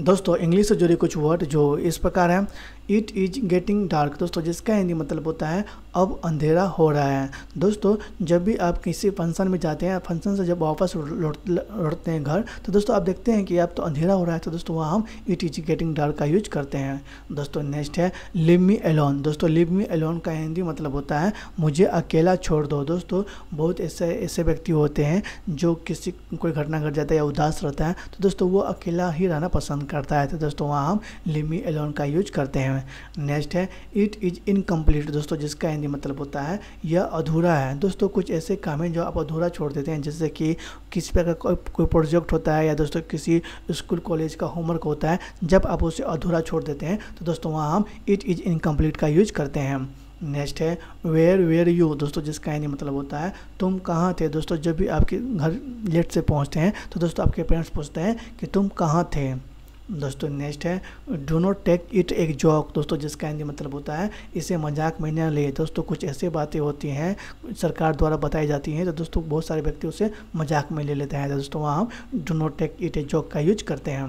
दोस्तों इंग्लिश से जुड़े कुछ वर्ड जो इस प्रकार हैं इट इज गेटिंग डार्क दोस्तों जिसका हिंदी मतलब होता है अब अंधेरा हो रहा है दोस्तों जब भी आप किसी फंक्शन में जाते हैं फंक्शन से जब वापस लौटते हैं घर तो दोस्तों आप देखते हैं कि अब तो अंधेरा हो रहा है तो दोस्तों वहाँ हम इट इज गेटिंग डार्क का यूज करते हैं दोस्तों नेक्स्ट है लिव मी एलोन दोस्तों लिव मी एलोन का हिंदी मतलब होता है मुझे अकेला छोड़ दो दोस्तों बहुत ऐसे ऐसे व्यक्ति होते हैं जो किसी कोई घटना घट जाता है या उदास रहता है तो दोस्तों वो अकेला ही रहना पसंद करता है तो दोस्तों वहाँ हम लिव मी एलोन का यूज करते हैं हैं नेक्स्ट है इट इज इनकम्प्लीट दोस्तों जिसका हिंदी मतलब होता है यह अधूरा है दोस्तों कुछ ऐसे काम हैं जो आप अधूरा छोड़ देते हैं जैसे कि किसी का कोई प्रोजेक्ट होता है या दोस्तों किसी स्कूल कॉलेज का होमवर्क होता है जब आप उसे अधूरा छोड़ देते हैं तो दोस्तों वहाँ हम इट इज इनकम्प्लीट का यूज करते हैं नेक्स्ट है वेयर वेयर यू दोस्तों जिसका यानी मतलब होता है तुम कहाँ थे दोस्तों जब भी आपके घर लेट से पहुँचते हैं तो दोस्तों आपके पेरेंट्स पूछते हैं कि तुम कहाँ थे दोस्तों नेक्स्ट है डो नॉट टेक इट एक जॉक दोस्तों जिसका हिंदी मतलब होता है इसे मजाक में न ले दोस्तों कुछ ऐसे बातें होती हैं सरकार द्वारा बताई जाती हैं तो दोस्तों बहुत सारे व्यक्ति उसे मजाक में ले लेते हैं दोस्तों वहाँ हम do not take it a joke का यूज करते हैं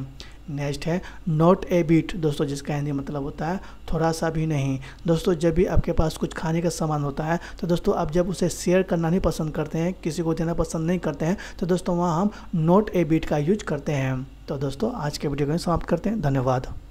नेक्स्ट है नॉट ए बीट दोस्तों जिसका हिंदी मतलब होता है थोड़ा सा भी नहीं दोस्तों जब भी आपके पास कुछ खाने का सामान होता है तो दोस्तों आप जब उसे शेयर करना नहीं पसंद करते हैं किसी को देना पसंद नहीं करते हैं तो दोस्तों वहाँ हम नॉट ए बीट का यूज करते हैं तो दोस्तों आज के वीडियो को समाप्त करते हैं धन्यवाद